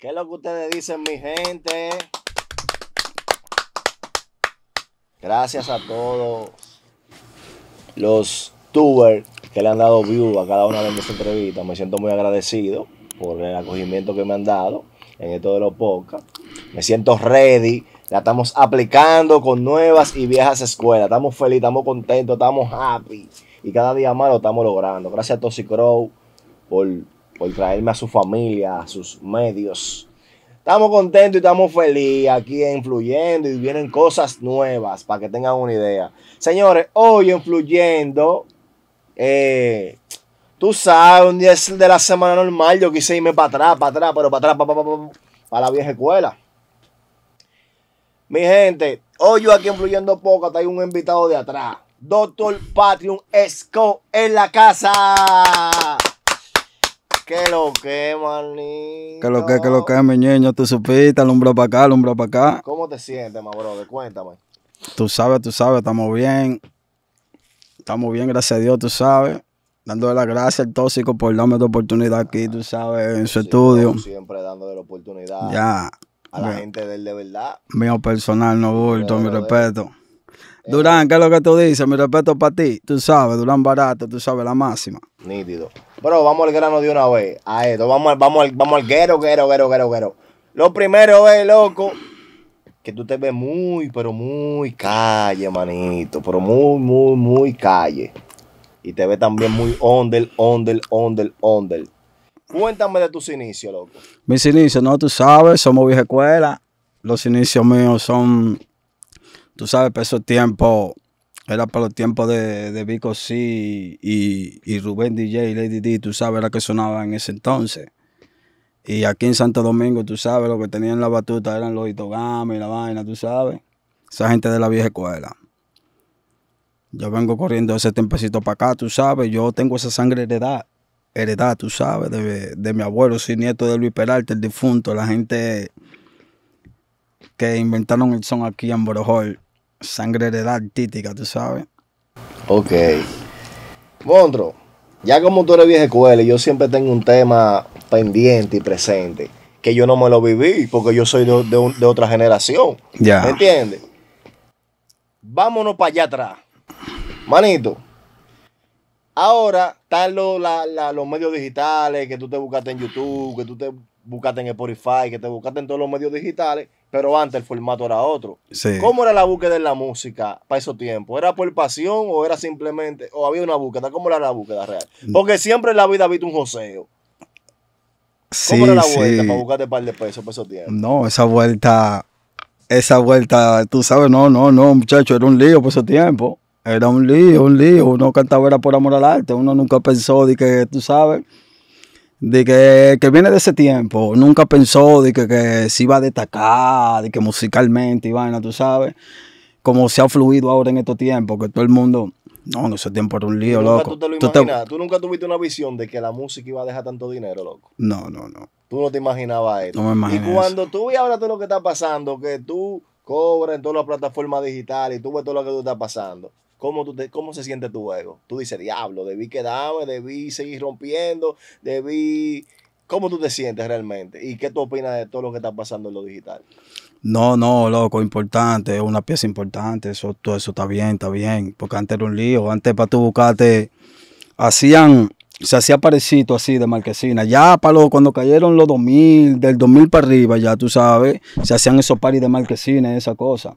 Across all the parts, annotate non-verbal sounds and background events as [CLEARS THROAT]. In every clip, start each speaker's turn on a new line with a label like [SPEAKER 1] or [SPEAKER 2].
[SPEAKER 1] ¿Qué es lo que ustedes dicen, mi gente? Gracias a todos los tubers que le han dado view a cada una de mis entrevistas. Me siento muy agradecido por el acogimiento que me han dado en esto de los podcasts. Me siento ready. La estamos aplicando con nuevas y viejas escuelas. Estamos felices, estamos contentos, estamos happy. Y cada día más lo estamos logrando. Gracias a Toxicrow por por traerme a su familia, a sus medios. Estamos contentos y estamos felices aquí influyendo y vienen cosas nuevas para que tengan una idea. Señores, hoy influyendo. Eh, tú sabes, un día es de la semana normal, yo quise irme para atrás, para atrás, pero para atrás, para, la vieja escuela. Mi gente, hoy yo aquí influyendo poco. hasta hay un invitado de atrás. Doctor Patreon Esco en la casa. Que lo que, manito?
[SPEAKER 2] ¿Qué lo que, que lo que, mi niño? Tú supiste, alumbra para acá, alumbra para acá.
[SPEAKER 1] ¿Cómo te sientes, ma brother? Cuéntame.
[SPEAKER 2] Tú sabes, tú sabes, estamos bien. Estamos bien, gracias a Dios, tú sabes. Dándole las gracias al tóxico por darme la oportunidad aquí, tú sabes, en su estudio. Siempre dándole la oportunidad. Ya. A la gente del de verdad. Mío personal, no vuelto, mi respeto. Eh, Durán, ¿qué es lo que tú dices? Mi respeto para ti. Tú sabes, Durán Barato, tú sabes la máxima.
[SPEAKER 1] Nítido. Pero vamos al grano de una vez. A esto, vamos al, vamos vamos al guero, guero, guero, guero, Lo primero es, loco, que tú te ves muy, pero muy calle, manito. Pero muy, muy, muy calle. Y te ves también muy ondel, ondel, ondel, ondel. Cuéntame de tus inicios, loco.
[SPEAKER 2] Mis inicios, no, tú sabes, somos vieja escuela. Los inicios míos son, tú sabes, peso tiempo era para los tiempos de, Vico C y, Rubén DJ, y Lady D, tú sabes la que sonaba en ese entonces. Y aquí en Santo Domingo, tú sabes, lo que tenían la batuta eran los Itogami y la vaina, tú sabes. Esa gente de la vieja escuela. Yo vengo corriendo ese tempecito para acá, tú sabes. Yo tengo esa sangre heredada, heredada, tú sabes, de, mi abuelo, soy nieto de Luis Peralta, el difunto, la gente que inventaron el son aquí en Borojol sangre de la títica, tú sabes. Ok. Montro,
[SPEAKER 1] ya como tú eres vieja escuela, yo siempre tengo un tema pendiente y presente que yo no me lo viví porque yo soy de, otra generación. Ya. ¿Me entiendes? Vámonos para allá atrás. Manito, ahora están los medios digitales que tú te buscaste en YouTube, que tú te buscaste en Spotify, que te buscaste en todos los medios digitales, pero antes el formato era otro. ¿Cómo era la búsqueda en la música para esos tiempos? ¿Era por pasión o era simplemente, o había una búsqueda? ¿Cómo era la búsqueda real? Mm. Porque siempre en la vida ha visto un joseo.
[SPEAKER 2] ¿Cómo era la vuelta para
[SPEAKER 1] buscarte un par de pesos para esos tiempos?
[SPEAKER 2] No, esa vuelta, esa vuelta, tú sabes, no, no, no, muchacho, era un lío para esos tiempos. Era un lío, un lío. Uno cantaba era por amor al arte. Uno nunca pensó de que, tú sabes de que, viene de ese tiempo, nunca pensó de que, se iba a destacar, de que musicalmente, Ivana, tú sabes, como se ha fluido ahora en estos tiempos, que todo el mundo, no, en ese tiempo era un lío, loco. Tú, lo
[SPEAKER 1] ¿Tú, nunca tuviste una visión de que la música iba a dejar tanto dinero, loco.
[SPEAKER 2] No, no, no.
[SPEAKER 1] Tú no te imaginabas eso. No me Y cuando tú ves ahora todo lo que está pasando, que tú cobras en todas las plataformas digitales y tú ves todo lo que tú estás pasando, ¿Cómo, se siente tu ego? Tú dices, diablo, debí quedarme, debí seguir rompiendo, debí... ¿Cómo tú te sientes realmente? ¿Y qué tú opinas de todo lo que está pasando en lo digital?
[SPEAKER 2] No, no, loco, importante, es una pieza importante, eso, todo eso está bien, está bien, porque antes era un lío, antes para tú buscarte, hacían, se hacía parecito así de marquesina, ya para cuando cayeron los 2000, del 2000 para arriba, ya tú sabes, se hacían esos paris de marquesina y esa cosa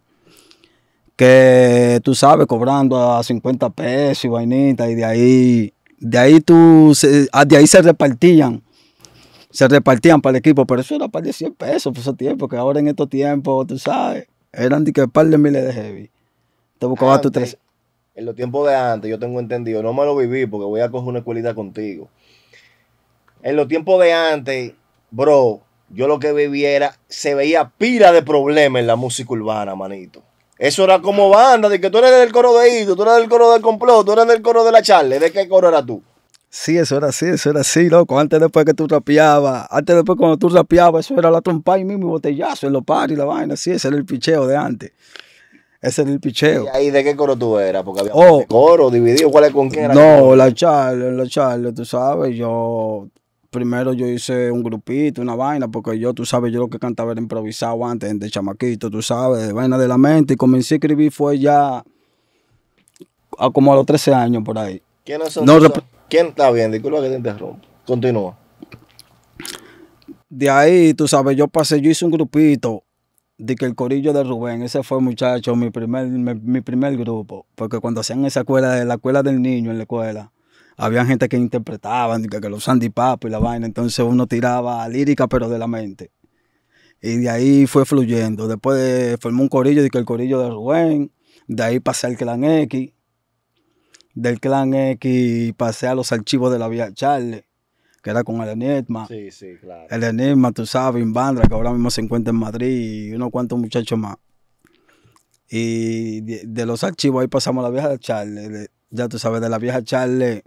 [SPEAKER 2] que tú sabes, cobrando a 50 pesos y vainita, y de ahí, de ahí tú, ah, de ahí se repartían, se repartían para el equipo, pero eso era para de 100 pesos por ese tiempo, que ahora en estos tiempos, tú sabes, eran de que par de miles de heavy. Te buscabas tres.
[SPEAKER 1] En los tiempos de antes, yo tengo entendido, no me lo viví porque voy a coger una escuelita contigo. En los tiempos de antes, bro, yo lo que viviera, se veía pila de problemas en la música urbana, manito. Eso era como banda, de que tú eres del coro de Hito, tú eres del coro del complot, tú eres del coro de la charla. ¿De qué coro eras tú?
[SPEAKER 2] Sí, eso era así, eso era así, loco. Antes después que tú rapeabas, antes después cuando tú rapeabas, eso era la trompa y mismo botellazo en los y la vaina, sí, ese era el picheo de antes. Ese era el picheo. ¿Y
[SPEAKER 1] ahí de qué coro tú eras? Porque había oh.
[SPEAKER 2] coro dividido,
[SPEAKER 1] ¿cuál es con quién era? No, la
[SPEAKER 2] charla, la charla, tú sabes, yo primero yo hice un grupito, una vaina, porque yo, tú sabes, yo lo que cantaba era improvisado antes, de chamaquito, tú sabes, vaina de la mente. Y comencé a escribir fue ya a como a los 13 años por ahí.
[SPEAKER 1] ¿Quién, está
[SPEAKER 2] bien? Disculpa que te Continúa. De ahí, tú sabes, yo pasé, yo hice un grupito de que el corillo de Rubén, ese fue muchacho, mi primer, mi primer grupo, porque cuando hacían esa escuela, la escuela del niño en la escuela, había gente que interpretaban, que, los Sandy Papo y la vaina, entonces uno tiraba lírica pero de la mente. Y de ahí fue fluyendo. Después de, formó un corillo, que el corillo de Rubén, de ahí pasé al Clan X, del Clan X pasé a los archivos de la vieja Charle, que era con el Enigma.
[SPEAKER 1] Sí, sí, claro.
[SPEAKER 2] El Enigma, tú sabes, Invandra, que ahora mismo se encuentra en Madrid, y unos cuantos muchachos más. Y de, los archivos ahí pasamos a la vieja Charle, ya tú sabes, de la vieja Charle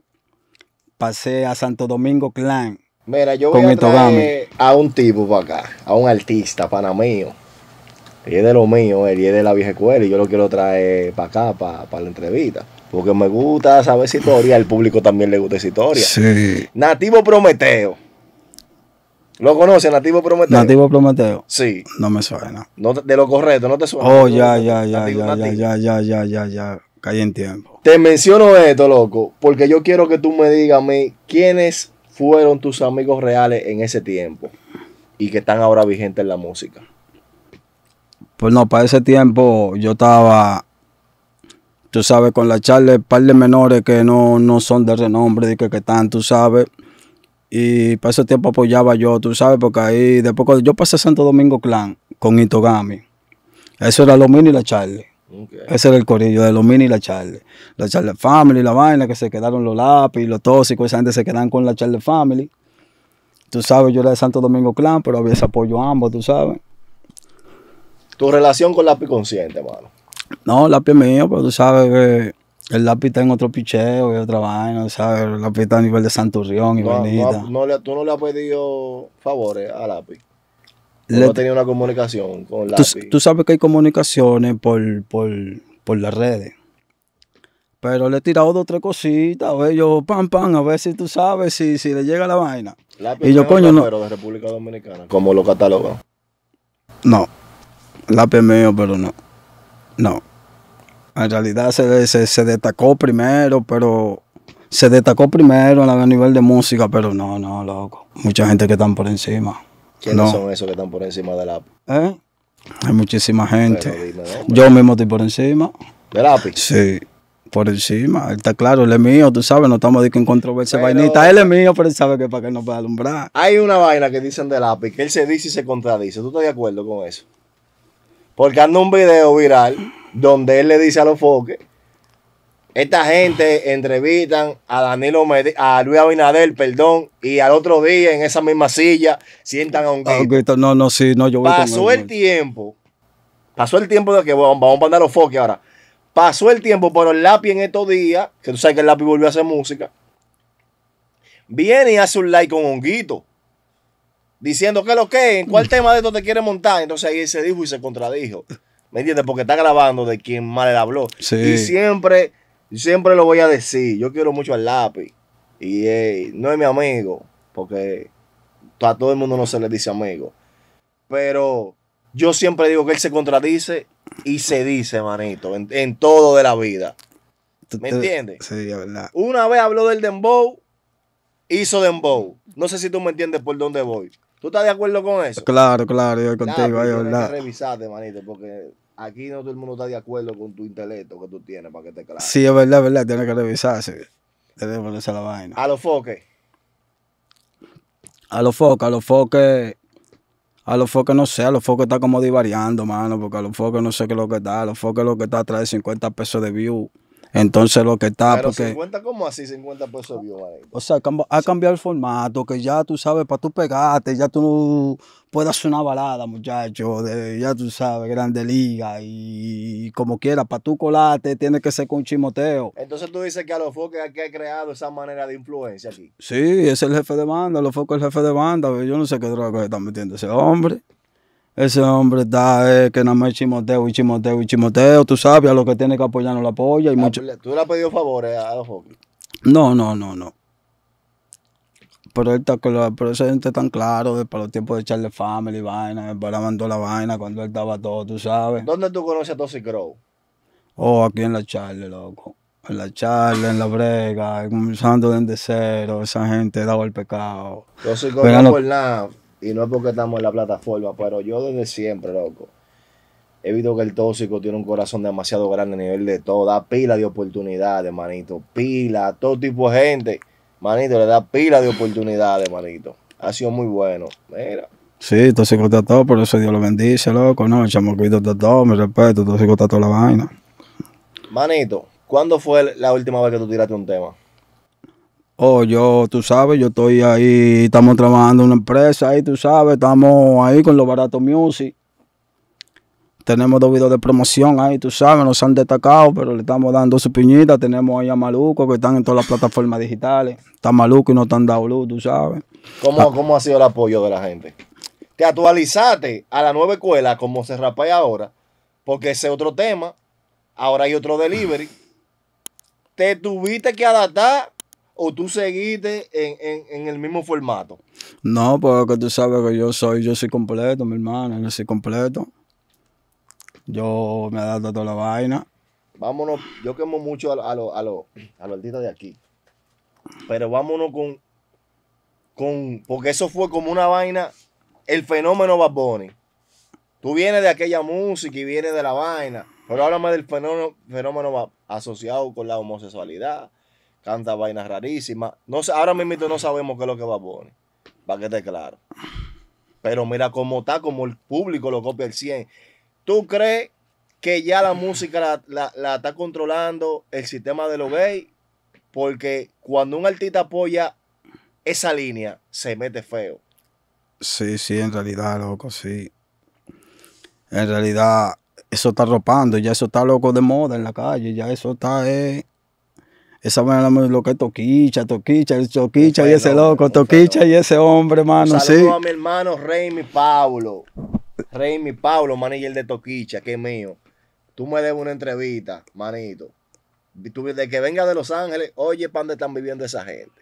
[SPEAKER 2] pasé a Santo Domingo Clan. Mira, yo voy a traer
[SPEAKER 1] a un tipo para acá, a un artista, pana mío. Y es de lo mío, él es de la vieja escuela y yo lo quiero traer para acá, para, la entrevista. Porque me gusta saber esa historia, al público también le gusta esa historia.
[SPEAKER 2] Sí.
[SPEAKER 1] Nativo Prometeo. ¿Lo conoce, Nativo Prometeo? Nativo
[SPEAKER 2] Prometeo. Sí. No me suena.
[SPEAKER 1] de lo correcto, no te suena. Oh,
[SPEAKER 2] ya, ya, ya, ya, ya, ya, ya, ya, ya en tiempo.
[SPEAKER 1] Te menciono esto, loco, porque yo quiero que tú me digas a mí quiénes fueron tus amigos reales en ese tiempo y que están ahora vigentes en la música.
[SPEAKER 2] Pues no, para ese tiempo yo estaba, tú sabes, con la charla, un par de menores que no, no son de renombre, que, que están, tú sabes. Y para ese tiempo apoyaba yo, tú sabes, porque ahí, después yo pasé Santo Domingo Clan con Itogami. Eso era lo mío y la Charle. Ese era el corillo de los mini y la Charlie. La Charlie Family, la vaina, que se quedaron los lápiz, los tóxicos, esa gente se quedan con la Charlie Family. Tú sabes, yo era de Santo Domingo Clan, pero había ese apoyo a ambos, tú sabes.
[SPEAKER 1] ¿Tu relación con lápiz consciente, hermano?
[SPEAKER 2] No, lápiz es mío, pero tú sabes que el lápiz está en otro picheo y otra vaina, ¿sabes? El lápiz está a nivel de Santurrión y no,
[SPEAKER 1] no, tú no le has pedido favores a lápiz no tenía
[SPEAKER 2] una comunicación con la. Tú, sabes que hay comunicaciones por, por, por las redes. Pero le he tirado dos o tres cositas, a ver, yo, pam, pam, a ver si tú sabes si, le llega la vaina. y yo, coño, no. Pero de República Dominicana, como lo cataloga No. Lápiz mío, pero no. No. En realidad se, se, se destacó primero, pero se destacó primero a nivel de música, pero no, no, loco. Mucha gente que están por encima. ¿Quiénes no. son esos que están
[SPEAKER 1] por encima del API? ¿Eh?
[SPEAKER 2] Hay muchísima gente. Yo mismo estoy por encima. ¿Del API? Sí. Por encima, Él está claro, él es mío, tú sabes, no estamos diciendo que en controversia vainita, él es mío, pero él sabe que para que no pueda alumbrar.
[SPEAKER 1] Hay una vaina que dicen del API, que él se dice y se contradice, ¿tú estás de acuerdo con eso? Porque anda un video viral donde él le dice a los foques esta gente entrevistan a Danilo a Luis Abinader, perdón, y al otro día en esa misma silla sientan a un ah,
[SPEAKER 2] No, no, sí, no, yo voy Pasó el,
[SPEAKER 1] tiempo. Pasó el tiempo de que vamos a mandar los foques ahora. Pasó el tiempo, pero el lápiz en estos días, que tú sabes que el lápiz volvió a hacer música, viene y hace un like con Honguito, diciendo que lo que, en cuál [LAUGHS] tema de esto te quiere montar. Entonces ahí se dijo y se contradijo. ¿Me entiendes? Porque está grabando de quien mal le habló. Y siempre siempre lo voy a decir, yo quiero mucho al lápiz. Y eh, no es mi amigo, porque a todo el mundo no se le dice amigo. Pero yo siempre digo que él se contradice y se dice, manito, en, todo de la
[SPEAKER 2] vida. ¿Me entiendes? Sí, es verdad.
[SPEAKER 1] Una vez habló del Dembow, hizo Dembow. No sé si tú me entiendes por dónde voy. ¿Tú estás de acuerdo con eso?
[SPEAKER 2] Claro, claro, yo contigo, claro, yo, verdad.
[SPEAKER 1] revisarte, manito, porque aquí no todo el mundo está de acuerdo con tu intelecto que tú tienes para que te claro. Sí,
[SPEAKER 2] es verdad, es verdad, tiene que revisarse. tienes que ponerse la vaina.
[SPEAKER 1] A los foques.
[SPEAKER 2] A los foques, a los foques. A los foques no sé, a los foques está como divariando, mano, porque a los foques no sé qué es lo que está. A los foques lo que está trae 50 pesos de view. Entonces lo que está... porque,
[SPEAKER 1] 50, ¿cómo así 50 pesos vio? O
[SPEAKER 2] sea, ha cambiado el formato, que ya tú sabes, para tú pegarte, ya tú puedas hacer una balada, muchachos, de, ya tú sabes, grande liga, y, como quiera, para tú colarte, tiene que ser con chimoteo.
[SPEAKER 1] Entonces tú dices que a los focos que ha creado esa manera de influencia aquí.
[SPEAKER 2] Sí, es el jefe de banda, los focos es el jefe de banda, yo no sé qué droga está metiendo ese hombre. Ese hombre está, eh, que nada más chimoteo y chimoteo y chimoteo. Tú sabes, a los que tiene que apoyar no lo apoya. Y ah, mucho... Pues,
[SPEAKER 1] ¿Tú le has pedido favores a los
[SPEAKER 2] No, no, no, no. Pero, él está, pero esa gente tan claro, para los tiempos de Charlie Family, vaina, para mandó la vaina cuando él estaba todo, tú sabes. ¿Dónde tú conoces a Tossy Crow? Oh, aquí en la charla, loco. En la charla, en la brega, comenzando desde cero, esa gente daba el pecado. Tossy Crow no por
[SPEAKER 1] nada y no es porque estamos en la plataforma, pero yo desde siempre, loco. He visto que el tóxico tiene un corazón demasiado grande a nivel de todo. Da pila de oportunidades, manito. Pila, a todo tipo de gente. Manito, le da pila de oportunidades, manito. Ha sido muy bueno. Mira.
[SPEAKER 2] Sí, tóxico está todo, por eso Dios lo bendice, loco. No, el que está todo, me respeto, tóxico está toda la vaina.
[SPEAKER 1] Manito, ¿cuándo fue la última vez que tú tiraste un tema?
[SPEAKER 2] Oh, yo, tú sabes, yo estoy ahí, estamos trabajando en una empresa ahí, tú sabes, estamos ahí con los baratos music. Tenemos dos videos de promoción ahí, tú sabes, nos han destacado, pero le estamos dando su piñita. Tenemos ahí a Maluco, que están en todas las plataformas digitales. Está Maluco y no están dado luz, tú sabes.
[SPEAKER 1] ¿Cómo, ah. ¿Cómo ha sido el apoyo de la gente? Te actualizaste a la nueva escuela, como se y ahora, porque ese es otro tema. Ahora hay otro delivery. Te tuviste que adaptar o tú seguiste en, el mismo formato?
[SPEAKER 2] No, porque tú sabes que yo soy, yo soy completo, mi hermano, yo soy completo. Yo me adapto a toda la vaina.
[SPEAKER 1] Vámonos, yo quemo mucho a, los a lo, artistas de aquí. Pero vámonos con, con, porque eso fue como una vaina, el fenómeno Bad Bunny. Tú vienes de aquella música y vienes de la vaina, pero háblame del fenómeno, fenómeno asociado con la homosexualidad, canta vainas rarísimas. No, ahora mismo no sabemos qué es lo que va a poner, para que esté claro. Pero mira cómo está, como el público lo copia el 100. ¿Tú crees que ya la música la, está controlando el sistema de los gays? Porque cuando un artista apoya esa línea, se mete feo.
[SPEAKER 2] Sí, sí, en realidad, loco, sí. En realidad, eso está ropando, ya eso está loco de moda en la calle, ya eso está eh, esa vaina lo que es Toquicha, Toquicha, Toquicha y ese loco, Toquicha y ese hombre, hermano. Saludos sí. a mi
[SPEAKER 1] hermano Reymi Pablo. Reymi Pablo, manager de Toquicha, que es mío. Tú me debes una entrevista, manito. Tú, de que venga de Los Ángeles, oye, ¿para dónde están viviendo esa gente?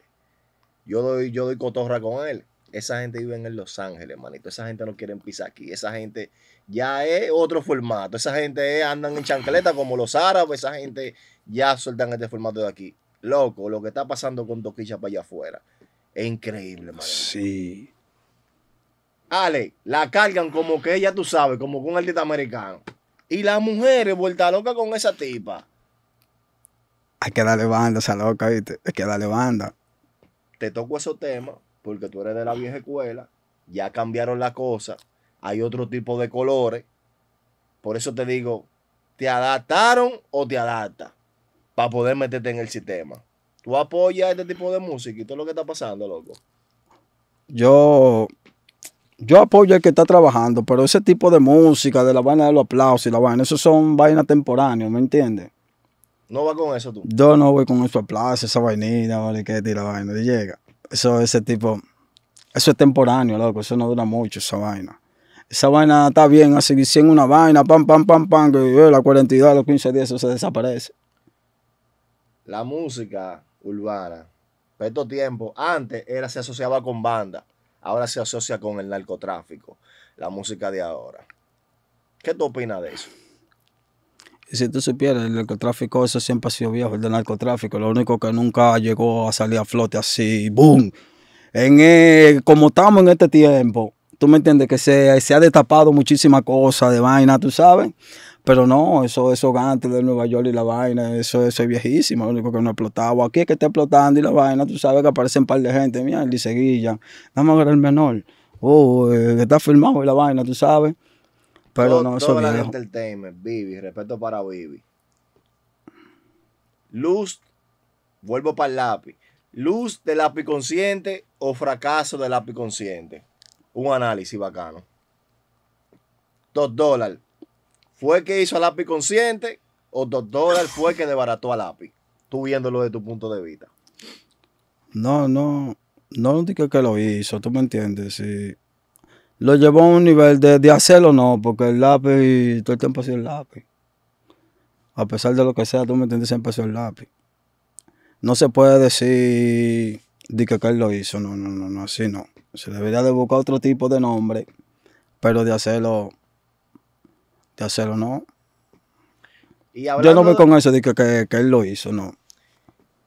[SPEAKER 1] Yo doy, yo doy cotorra con él. Esa gente vive en Los Ángeles, manito. Esa gente no quiere pisar aquí. Esa gente ya es otro formato. Esa gente andan en chancleta como los árabes. Esa gente ya sueltan este formato de aquí. Loco, lo que está pasando con Toquicha para allá afuera es increíble,
[SPEAKER 2] Sí.
[SPEAKER 1] Ale, la cargan como que ya tú sabes, como con artista americano. Y las mujeres vuelta loca con esa tipa.
[SPEAKER 2] Hay que darle banda esa loca, ¿viste? Hay que darle banda.
[SPEAKER 1] Te toco esos temas porque tú eres de la vieja escuela, ya cambiaron las cosas, hay otro tipo de colores. Por eso te digo, ¿te adaptaron o te adaptas? para poder meterte en el sistema. ¿Tú apoyas este tipo de música y todo lo que está pasando, loco?
[SPEAKER 2] Yo, yo apoyo al que está trabajando, pero ese tipo de música, de la vaina de los aplausos y la vaina, eso son vainas temporáneas, ¿me entiendes?
[SPEAKER 1] ¿No va con eso tú?
[SPEAKER 2] Yo no voy con esos aplausos, esa vainita, vale, que tira la vaina, llega. Eso, ese tipo, eso es temporáneo, loco, eso no dura mucho, esa vaina esa vaina está bien, así diciendo una vaina, pam, pam, pam, pam, que eh, la 42 los 15 días eso se desaparece
[SPEAKER 1] la música urbana, para estos tiempos, antes era, se asociaba con banda, ahora se asocia con el narcotráfico, la música de ahora. ¿Qué tú opinas de eso?
[SPEAKER 2] Si tú supieras, el narcotráfico, eso siempre ha sido viejo, el del narcotráfico. Lo único que nunca llegó a salir a flote así, ¡boom! En, eh, como estamos en este tiempo, tú me entiendes, que se, se ha destapado muchísima cosa de vaina, tú sabes. Pero no, eso, eso antes de Nueva York y la vaina, eso, eso es viejísimo, lo único que no explotado. Aquí es que está explotando y la vaina, tú sabes que aparecen un par de gente, mira, dice seguilla, vamos a ver el menor, oh, eh, está filmado y la vaina, tú sabes. Pero no, eso es el
[SPEAKER 1] entertainment, Vivi, respeto para Vivi. Luz, vuelvo para el lápiz. Luz del lápiz consciente o fracaso del lápiz consciente. Un análisis bacano. Dos dólares ¿Fue que hizo a lápiz consciente o doctora fue que desbarató a lápiz? Tú viéndolo de tu punto de vista.
[SPEAKER 2] No, no, no lo digo que lo hizo, tú me entiendes. Si Lo llevó a un nivel de, de hacerlo, no, porque el lápiz, todo el tiempo ha sido el lápiz. A pesar de lo que sea, tú me entiendes, siempre ha sido el lápiz. No se puede decir de que él lo hizo, no, no, no, no, así no. Se debería de buscar otro tipo de nombre, pero de hacerlo de hacerlo, no.
[SPEAKER 1] Yo no voy con
[SPEAKER 2] eso de que, él lo hizo, no.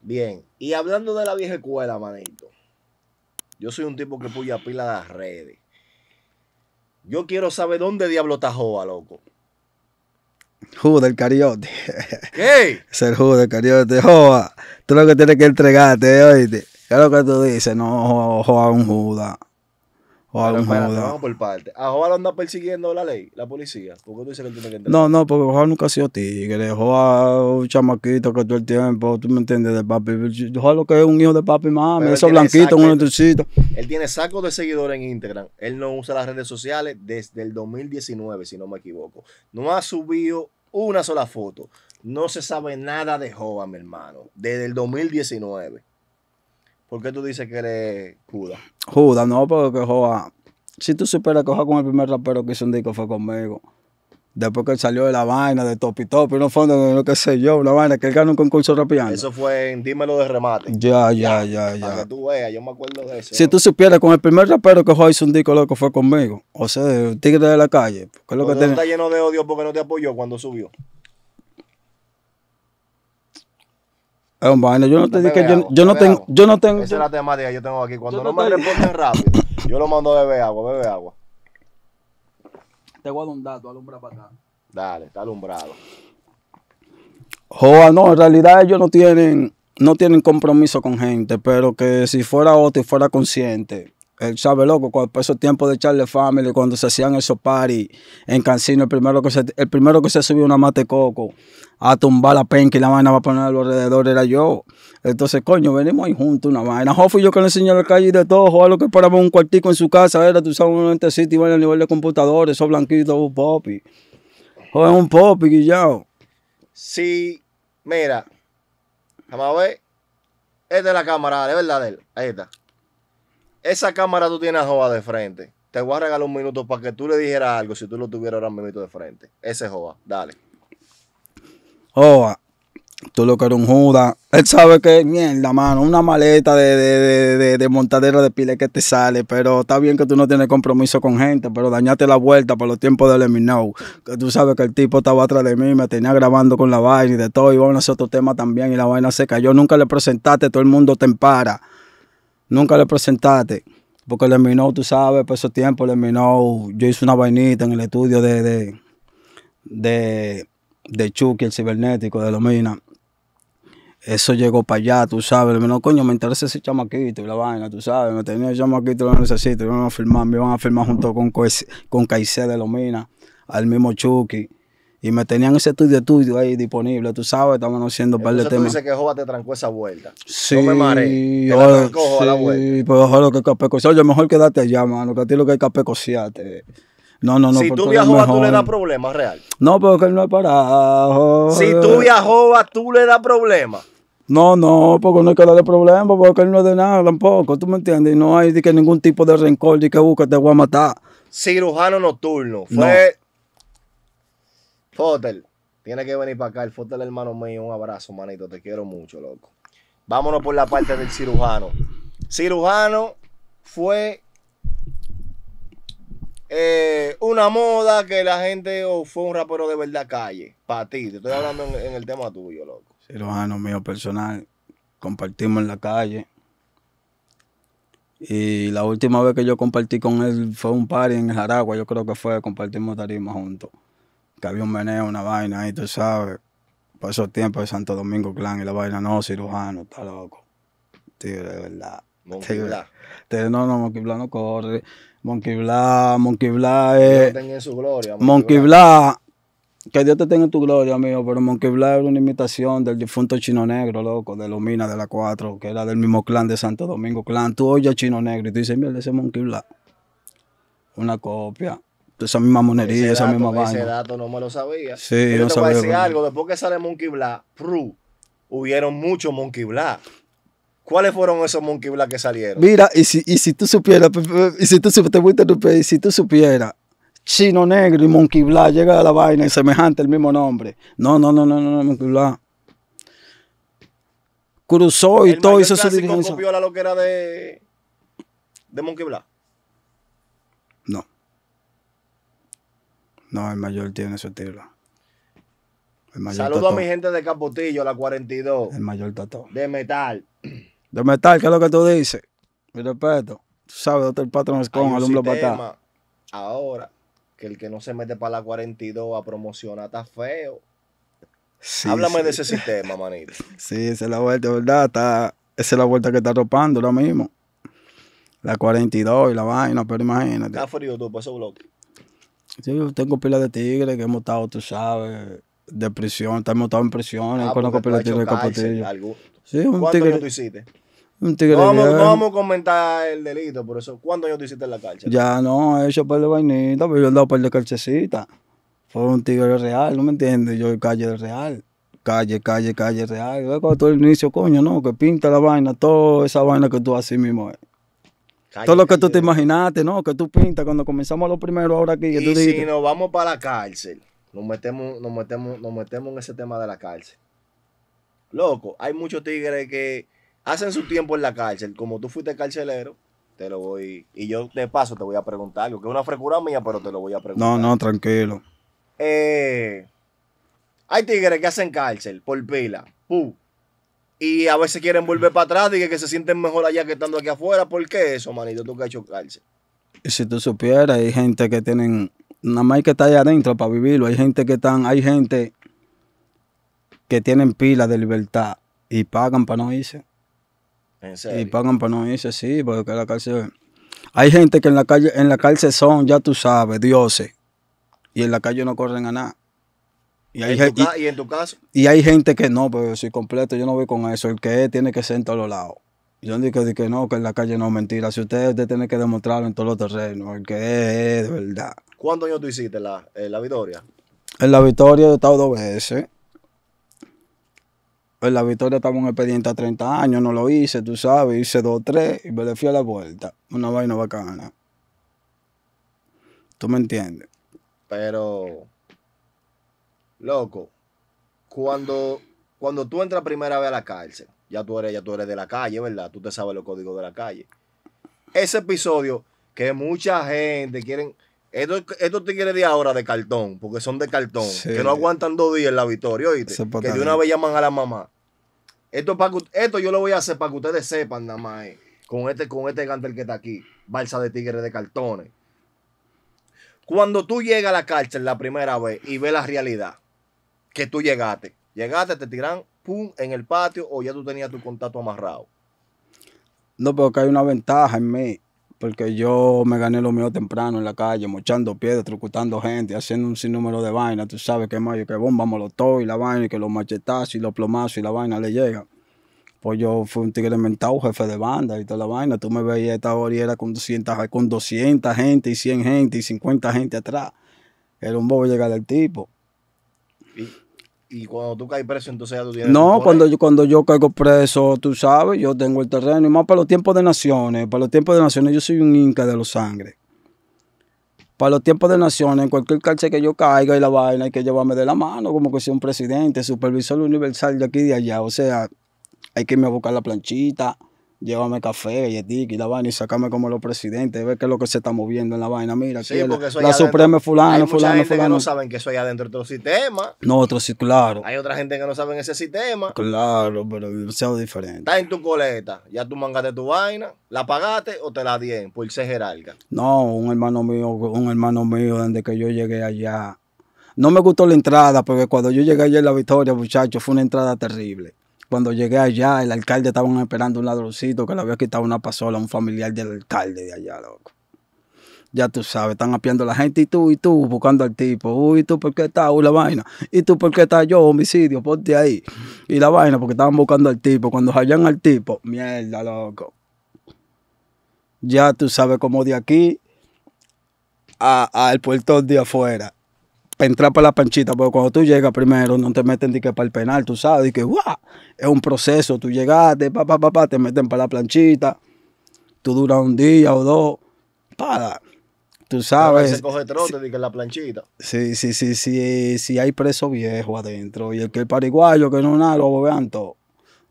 [SPEAKER 1] Bien, y hablando de la vieja escuela, manito. Yo soy un tipo que puya pila de las redes. Yo quiero saber dónde diablo está Joa, loco.
[SPEAKER 2] Juda del cariote. ¿Qué? [LAUGHS] Es el jugo del cariote. Joa, tú lo que tienes que entregarte, oíste. ¿Qué es lo que tú dices? No, Joa, un juda. O pero,
[SPEAKER 1] por parte. ¿A Joa lo anda persiguiendo la ley, la policía? ¿Por qué tú dices que él tiene que No,
[SPEAKER 2] no, porque Joa nunca ha sido tigre. Joa es un chamaquito que todo el tiempo, tú me entiendes, de papi. Joa lo que es un hijo de papi mami, eso blanquito, un electricito.
[SPEAKER 1] Él tiene saco de seguidores en Instagram. Él no usa las redes sociales desde el 2019, si no me equivoco. No ha subido una sola foto. No se sabe nada de Joa, mi hermano, desde el 2019. ¿Por qué tú dices que eres Juda?
[SPEAKER 2] Judas, no, porque Joa. Si tú supieras que Joa con el primer rapero que hizo un disco fue conmigo. Después que salió de la vaina, de Topi Topi, no fue lo que sé yo, la vaina, que él ganó un concurso rapeando. Eso
[SPEAKER 1] fue en Dímelo de Remate.
[SPEAKER 2] Ya, ya, ya, ya. Para
[SPEAKER 1] que tú veas, yo me acuerdo de eso. Si tú
[SPEAKER 2] supieras, con el primer rapero que Joa hizo un disco loco fue conmigo. O sea, el tigre de la calle. ¿Qué lo que no, está
[SPEAKER 1] lleno de odio porque no te apoyó cuando subió?
[SPEAKER 2] un bueno, yo no, te, yo, no tengo, yo,
[SPEAKER 1] no tengo, Esa es la temática que yo tengo aquí. Cuando no, me responden rápido, yo lo mando a beber agua, bebe agua.
[SPEAKER 2] Te voy a dar un dato, alumbra para acá. Dale, está alumbrado. Joa, no, en realidad ellos no tienen, no tienen compromiso con gente, pero que si fuera otro y fuera consciente, él eh, sabe loco, cuando pasó el tiempo de Charlie Family, cuando se hacían esos party en Cancino, el primero que se, el primero que se subió una mate coco a tumbar la penca y la vaina va a poner alrededor era yo. Entonces, coño, venimos ahí juntos una vaina. Joffy yo que le enseñé la calle de todo, joder, lo que paraba un cuartico en su casa, era tú sabes, un entecito iba a nivel de computadores, esos blanquitos, un popi. Joder, un popi, guillao.
[SPEAKER 1] Sí, mira, vamos a ver. Esta es la cámara, de verdad, él. Ahí está esa cámara tú tienes a Jova de frente. Te voy a regalar un minuto para que tú le dijeras algo si tú lo tuvieras ahora un de frente. Ese es dale.
[SPEAKER 2] Jova, tú lo que eres un juda. Él sabe que mierda, mano. Una maleta de, de, de, de, montadera de pile que te sale. Pero está bien que tú no tienes compromiso con gente. Pero dañaste la vuelta por los tiempos de Lemino. Que tú sabes que el tipo estaba atrás de mí. Me tenía grabando con la vaina y de todo. Y vamos a otro tema también. Y la vaina se cayó. Nunca le presentaste. Todo el mundo te empara. Nunca le presentaste. Porque le minó, tú sabes, por esos tiempos, le minó. Yo hice una vainita en el estudio de, de, de, Chucky, el cibernético, de Lomina. Eso llegó para allá, tú sabes. Le minó, coño, me interesa ese chamaquito y la vaina, tú sabes. Me tenía el chamaquito, lo necesito. Me iban a firmar me van a filmar junto con, con Caicedo de Lomina, al mismo Chucky. Y me tenían ese estudio estudio ahí disponible, tú sabes, estamos haciendo un par de tú temas. Dices
[SPEAKER 1] que Jova te trancó esa vuelta.
[SPEAKER 2] Sí. No me mareé. Yo la trancó, sí, a la vuelta. Pero ojo, lo que Capeco. Oye, mejor quédate allá, mano, que a ti lo que hay capecosiarte. No, no, no. Si tú viajas, tú le das
[SPEAKER 1] problemas, real.
[SPEAKER 2] No, pero que él no es para... Si tú viajas,
[SPEAKER 1] tú le das problemas.
[SPEAKER 2] No, no, porque no hay que darle problema, porque él no es de nada tampoco, ¿tú me entiendes? Y no hay que ningún tipo de rencor, de que busca uh, te voy a matar.
[SPEAKER 1] Cirujano nocturno. Fue Fotel, tiene que venir para acá. El Fotel, hermano mío, un abrazo, manito. Te quiero mucho, loco. Vámonos por la parte del cirujano. Cirujano fue eh, una moda que la gente o fue un rapero de verdad calle. Para ti, te estoy hablando en, el tema
[SPEAKER 2] tuyo, loco. Cirujano mío personal, compartimos en la calle. Y la última vez que yo compartí con él fue un party en el Aragua. yo creo que fue, compartimos tarima juntos que había un meneo, una vaina ahí, tú sabes. Por esos tiempos de Santo Domingo Clan y la vaina, no, cirujano, está loco. Tío, de verdad. Monkey Bla. no, no, Monkey Bla no corre. Monkey Bla, Monkey Bla es. Dios
[SPEAKER 1] tenga en su gloria. Monkey, Monkey Bla.
[SPEAKER 2] Que Dios te tenga en tu gloria, amigo. Pero Monkey Bla era una imitación del difunto Chino Negro, loco, de Minas de la 4, que era del mismo clan de Santo Domingo Clan. Tú oyes Chino Negro y tú dices, mierda, ese Monkey Bla. Una copia esa misma monería, esa misma vaina. Ese
[SPEAKER 1] dato no me lo sabía. Sí, Pero te sabía voy a decir algo, después que sale Monkey Blah pru, hubieron muchos Monkey Blah ¿Cuáles fueron esos Monkey Blah que salieron?
[SPEAKER 2] Mira, y si, y si tú supieras, y si tú te voy a interrumpir, y si tú supieras, Chino Negro y Monkey Blah llega a la vaina y semejante el mismo nombre. No, no, no, no, no, Monkey Blah Cruzó y todo hizo su Se copió la loquera
[SPEAKER 1] de, de Monkey Blah?
[SPEAKER 2] No. No, el mayor tiene su estilo. Saludo a mi gente de
[SPEAKER 1] Caputillo la 42. El
[SPEAKER 2] mayor tató.
[SPEAKER 1] De metal.
[SPEAKER 2] De metal, ¿qué es lo que tú dices? Mi respeto. Tú sabes, el patrón es con alumno para
[SPEAKER 1] Ahora, que el que no se mete para la 42 a promocionar está feo. Háblame de ese sistema, manito.
[SPEAKER 2] [LAUGHS] sí, esa es la vuelta, ¿verdad? esa es la vuelta que está topando ahora mismo. La 42 y la vaina, pero imagínate. Está
[SPEAKER 1] frío tú, por ese bloque.
[SPEAKER 2] Sí, yo tengo pila de tigre, que hemos estado, tú sabes, de prisión, hemos estado en prisión, ah, conozco pila de tigre, de Sí, un tigre. tú hiciste? Un tigre no, vamos, no vamos
[SPEAKER 1] a comentar el delito, por eso, ¿cuántos años tú hiciste en la calcha?
[SPEAKER 2] Ya no, he hecho un vainita, de pero yo he dado un par de Fue un tigre real, ¿no me entiendes? Yo calle real calle, calle, calle real. Cuando todo el inicio, coño, no, que pinta la vaina, toda esa vaina que tú así mismo eh. Todo lo que tú te imaginaste, ¿no? Que tú pintas cuando comenzamos lo primero ahora aquí. y si nos
[SPEAKER 1] vamos para la cárcel, nos metemos, nos metemos, nos metemos en ese tema de la cárcel. Loco, hay muchos tigres que hacen su tiempo en la cárcel. Como tú fuiste carcelero, te lo voy. Y yo de paso te voy a preguntar algo, que es una frecura mía, pero te lo voy a preguntar.
[SPEAKER 2] No, no, tranquilo.
[SPEAKER 1] Eh, hay tigres que hacen cárcel por pila. Puh y a veces quieren volver para atrás y que, se sienten mejor allá que estando aquí afuera. ¿Por qué eso, manito? Tú que has hecho cárcel.
[SPEAKER 2] Si tú supieras, hay gente que tienen, nada más hay que estar allá adentro para vivirlo. Hay gente que están, hay gente que tienen pila de libertad y pagan para no irse. ¿En serio? Y pagan para no irse, sí, porque la cárcel. Hay gente que en la calle, en la cárcel son, ya tú sabes, dioses. Y en la calle no corren a nada. Y, hay, en tu, y, caso. Y hay gente que no, pero si soy completo, yo no voy con eso. El que es, tiene que ser en todos lados. Yo digo que, que no, que en la calle no es mentira. Si usted, usted tiene que demostrarlo en todos los terrenos. El que es, es de verdad. ¿Cuántos
[SPEAKER 1] años tú hiciste la, la victoria?
[SPEAKER 2] En la victoria yo he estado dos veces. En la victoria estaba un expediente a 30 años, no lo hice, tú sabes, hice dos tres y me le fui a la vuelta. Una vaina bacana. ¿Tú me entiendes?
[SPEAKER 1] Pero Loco, cuando, cuando tú entras primera vez a la cárcel, ya tú eres, ya tú eres de la calle, ¿verdad? Tú te sabes los códigos de la calle. Ese episodio que mucha gente quieren. Estos, tigres de ahora de cartón, porque son de cartón, que no aguantan dos días en la victoria,
[SPEAKER 2] oíste. Que de una vez
[SPEAKER 1] llaman a la mamá. Esto, esto yo lo voy a hacer para que ustedes sepan nada más. Eh, con este, con este gantel que está aquí, balsa de tigres de cartones. Cuando tú llegas a la cárcel la primera vez y ves la realidad, que tú llegaste. Llegaste, te tiran, pum, en el patio o ya tú tenías tu contacto amarrado.
[SPEAKER 2] No, pero que hay una ventaja en mí, porque yo me gané lo mío temprano en la calle, mochando piedras, trucutando gente, haciendo un sinnúmero de vainas. Tú sabes que mayo, que bomba, todo y la vaina, y que los machetazos y los plomazos y la vaina le llega. Pues yo fui un tigre mental, jefe de banda y toda la vaina. Tú me veías esta hora y era con 200, con 200 gente y 100 gente y 50 gente atrás. Era un bobo llegar del tipo.
[SPEAKER 1] ¿Y? y cuando tú caes preso, entonces ya tú tienes. No, cuando
[SPEAKER 2] yo, cuando yo caigo preso, tú sabes, yo tengo el terreno. Y más para los tiempos de naciones. Para los tiempos de naciones, yo soy un inca de los sangre. Para los tiempos de naciones, en cualquier cárcel que yo caiga y la vaina, hay que llevarme de la mano, como que sea un presidente, supervisor universal de aquí y de allá. O sea, hay que irme a buscar la planchita llévame café, y la vaina y sacame como los presidentes, ve que es lo que se está moviendo en la vaina. Mira, la, Suprema fulano, hay Que no saben
[SPEAKER 1] que soy hay adentro de otro sistema.
[SPEAKER 2] No, otro sí, claro.
[SPEAKER 1] Hay otra gente que no saben ese sistema.
[SPEAKER 2] Claro, pero sea diferente.
[SPEAKER 1] Está en tu coleta, ya tú mangaste tu vaina, la pagaste o te la dieron por ser jerarca.
[SPEAKER 2] No, un hermano mío, un hermano mío, desde que yo llegué allá. No me gustó la entrada, porque cuando yo llegué allá en la Victoria, muchachos, fue una entrada terrible. Cuando llegué allá, el alcalde estaban esperando un ladroncito que le había quitado una pasola a un familiar del alcalde de allá, loco. Ya tú sabes, están apiando la gente y tú, y tú, buscando al tipo. Uy, tú, ¿por qué estás? Uy, la vaina. Y tú, ¿por qué estás? yo? Homicidio, ponte ahí. Y la vaina, porque estaban buscando al tipo. Cuando hallan al tipo, mierda, loco. Ya tú sabes, cómo de aquí al puerto de afuera para entrar para la planchita, porque cuando tú llegas primero no te meten ni que para el penal, tú sabes, que es un proceso, tú llegaste, pa, pa, te meten para la planchita, tú duras un día o dos, para, tú sabes. Se
[SPEAKER 1] coge trote, sí, que la planchita.
[SPEAKER 2] Sí, sí, sí, sí, sí, hay preso viejo adentro, y el que es paraguayo, que no nada, lo bobean todo,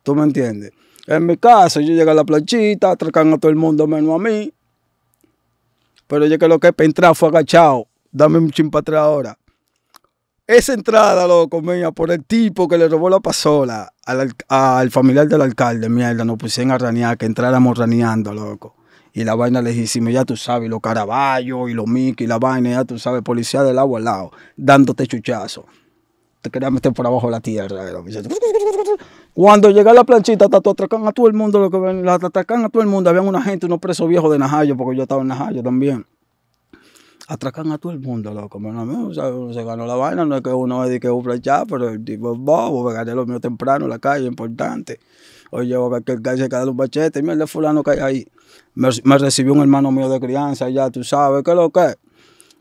[SPEAKER 2] tú me entiendes. En mi caso, yo llegué a la planchita, atracan a todo el mundo menos a mí, pero yo que lo que es para fue agachado, dame un chimpa ahora. Esa entrada, loco, mía, por el tipo que le robó la pasola al, al familiar del alcalde, mierda, nos pusieron a ranear, que entráramos raneando, loco. Y la vaina dijimos ya tú sabes, los caraballos y los y la vaina, ya tú sabes, policía del agua al lado, dándote chuchazo. Te quería meter por abajo la tierra. Eh, Cuando llega la planchita, te atracan a todo el mundo, lo que la atracan a todo el mundo. Había una gente, unos presos viejos de Najayo, porque yo estaba en Najayo también atracan a todo el mundo, loco. o sea, se ganó la vaina, no es que uno diga que un flechazo, pero el tipo es bobo, me gané lo mío temprano la calle, importante. Oye, llevo que el calle se cae un bachete, mira, fulano que hay ahí. Me, recibió un hermano mío de crianza, ya tú sabes, ¿qué es lo que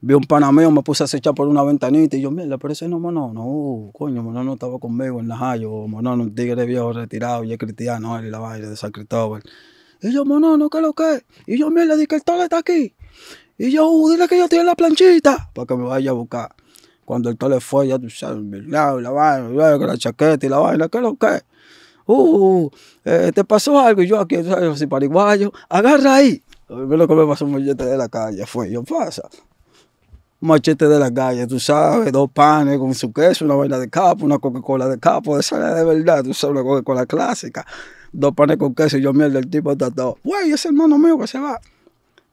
[SPEAKER 2] Vi un pana mío, me puse a acechar por una ventanita y yo, mira, pero ese no, no, no, uh, coño, mono, no estaba conmigo en la Jayo, mono, un tigre viejo retirado y cristiano, en la vaina de San Cristóbal. Y yo, mono, no, ¿qué es lo que Y yo, mira, dije que el tole está aquí. Y yo, uh, dile que yo tiene la planchita para que me vaya a buscar. Cuando el tole fue, ya tú sabes, la, la vaina, la chaqueta y la vaina, ¿qué es lo que? Uh, eh, te pasó algo. Y yo aquí, tú sabes, soy pariguayo, agarra ahí. Lo que me pasó un machete de la calle fue, yo pasa. machete de la calle, tú sabes, dos panes con su queso, una vaina de capo, una Coca-Cola de capo, esa era de verdad, tú sabes, una Coca-Cola clásica. Dos panes con queso y yo, mierda, el tipo está todo. Güey, ese hermano mío que se va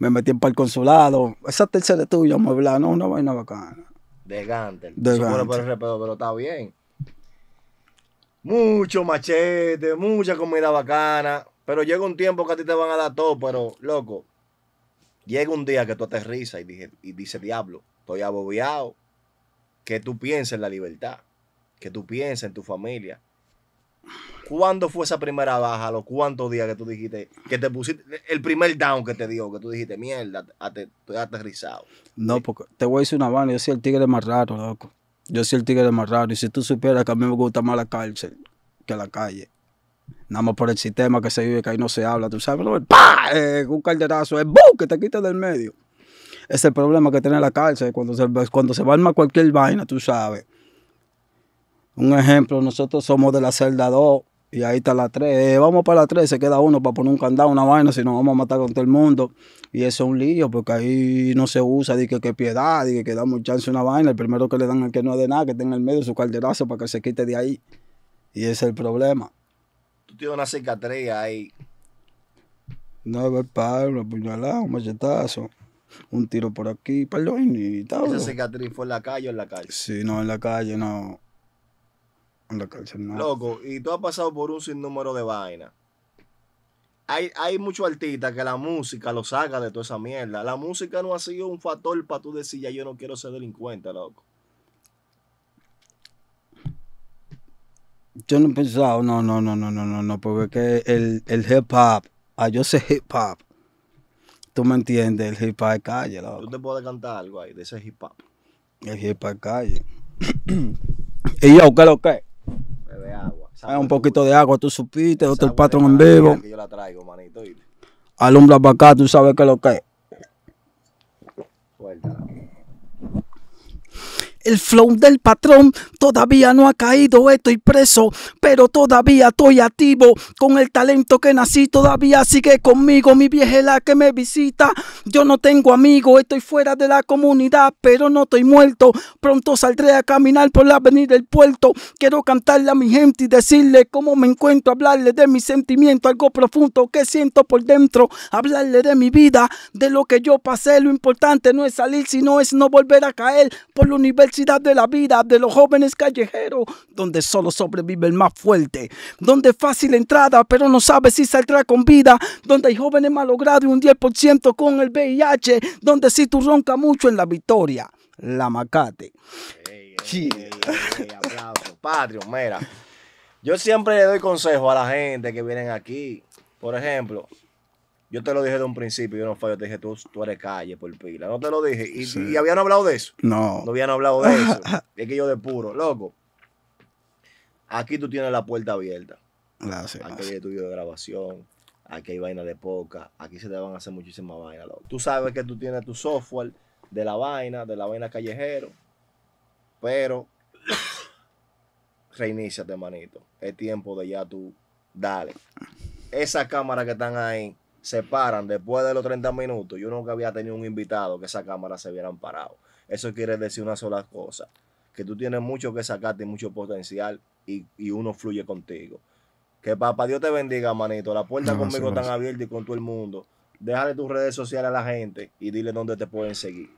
[SPEAKER 2] me metí en el consulado. Esa tercera tuya, muebla, no, una vaina bacana.
[SPEAKER 1] De Gantel. pero está bien. Mucho machete, mucha comida bacana. Pero llega un tiempo que a ti te van a dar todo, pero loco, llega un día que tú aterrizas y, y dices, diablo, estoy abobiado. Que tú pienses en la libertad, que tú pienses en tu familia. ¿Cuándo fue esa primera baja? los cuántos días que tú dijiste? Que te pusiste. El primer down que te dio, que tú dijiste, mierda, estoy aterrizado.
[SPEAKER 2] No, porque te voy a decir una vaina. Yo soy el tigre más raro, loco. Yo soy el tigre más raro. Y si tú supieras que a mí me gusta más la cárcel que la calle. Nada más por el sistema que se vive, que ahí no se habla. Tú sabes, Pa, eh, un calderazo, es eh, ¡Bum! que te quita del medio. es el problema que tiene la cárcel. Cuando se, cuando se va a cualquier vaina, tú sabes. Un ejemplo, nosotros somos de la celda 2 y ahí está la 3. Eh, vamos para la 3, se queda uno para poner un candado, una vaina, si no vamos a matar con todo el mundo. Y eso es un lío, porque ahí no se usa, dije que, qué piedad, dije que, mucha chance una vaina. El primero que le dan al que no es de nada, que tenga en el medio su calderazo para que se quite de ahí. Y ese es el problema.
[SPEAKER 1] Tú tienes una cicatriz ahí.
[SPEAKER 2] No, es Pablo, puñalada, un machetazo. Un tiro por aquí, para y ¿Esa
[SPEAKER 1] cicatriz fue en la calle o en la calle?
[SPEAKER 2] Sí, no, en la calle, no. Loco,
[SPEAKER 1] y tú has pasado por un sinnúmero de vainas. Hay, hay muchos artistas que la música lo saca de toda esa mierda. La música no ha sido un factor para tú decir, ya yo no quiero ser delincuente, loco.
[SPEAKER 2] Yo no he pensado, no, no, no, no, no, no, no, porque el, el hip hop, ah, yo sé hip hop. Tú me entiendes, el hip hop de calle, loco.
[SPEAKER 1] Tú te puedes cantar algo ahí de ese hip hop.
[SPEAKER 2] El hip hop de calle. [CLEARS THROAT] y yo, ¿qué lo que?
[SPEAKER 1] Bebe agua.
[SPEAKER 2] Ah, un poquito de agua, tú supiste, otro Patrón en vivo. Alumbra para acá, tú sabes que lo que es. El flow del patrón todavía no ha caído, estoy preso, pero todavía estoy activo. Con el talento que nací, todavía sigue conmigo. Mi vieja es la que me visita. Yo no tengo amigo estoy fuera de la comunidad, pero no estoy muerto. Pronto saldré a caminar por la avenida del puerto. Quiero cantarle a mi gente y decirle cómo me encuentro, hablarle de mi sentimiento, algo profundo que siento por dentro, hablarle de mi vida, de lo que yo pasé. Lo importante no es salir, sino es no volver a caer por el universo de la vida de los jóvenes callejeros, donde solo sobrevive el más fuerte, donde fácil entrada, pero no sabe si saldrá con vida, donde hay jóvenes malogrados y un 10% con el VIH, donde si tú ronca mucho en la victoria, la macate.
[SPEAKER 1] yo siempre le doy consejo a la gente que vienen aquí. Por ejemplo, yo te lo dije de un principio, yo no fallo, te dije, tú, eres calle por pila. No te lo dije. Y, habían hablado de eso. No. No habían hablado de eso. [LAUGHS] es que yo de puro, loco. Aquí tú tienes la puerta abierta. Gracias. Aquí hay estudio de grabación. Aquí hay vaina de poca. Aquí se te van a hacer muchísimas vainas, loco. Tú sabes que tú tienes tu software de la vaina, de la vaina callejero. Pero [COUGHS] reiníciate, manito. Es tiempo de ya tú. Dale. Esas cámaras que están ahí se paran después de los 30 minutos, yo nunca había tenido un invitado que esa cámara se hubieran parado. Eso quiere decir una sola cosa, que tú tienes mucho que sacarte mucho potencial y, uno fluye contigo. Que papá Dios te bendiga, manito. La puerta conmigo están abiertas abierta y con todo el mundo. Déjale tus redes sociales a la gente y dile dónde te pueden seguir.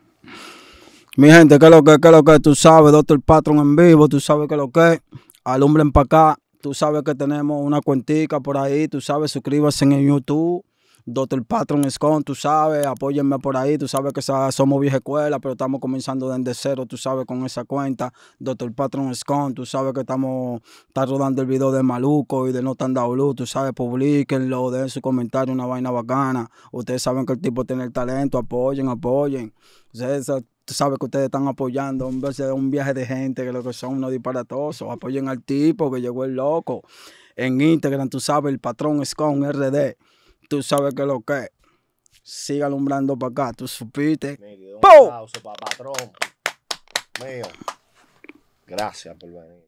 [SPEAKER 2] Mi gente, que lo que, es lo que, tú sabes, Doctor Patron en vivo, tú sabes que lo que, alumbren para acá, tú sabes que tenemos una cuentica por ahí, tú sabes, suscríbase en YouTube Doctor Patron Scon, tú sabes, apóyenme por ahí, tú sabes que somos vieja escuela, pero estamos comenzando desde cero, tú sabes, con esa cuenta. Doctor Patron Scon, tú sabes que estamos, está rodando el video de Maluco y de No Tan Blue, tú sabes, publiquenlo, den su comentario, una vaina bacana. Ustedes saben que el tipo tiene el talento, apoyen, apoyen. Ustedes saben que ustedes están apoyando de un viaje de gente que lo que son unos disparatosos. Apoyen al tipo que llegó el loco. En Instagram, tú sabes, el patrón Scon RD. Tú sabes que lo que es. Siga alumbrando para acá, tú supiste. Un
[SPEAKER 1] aplauso para patrón. Mío. Gracias por venir.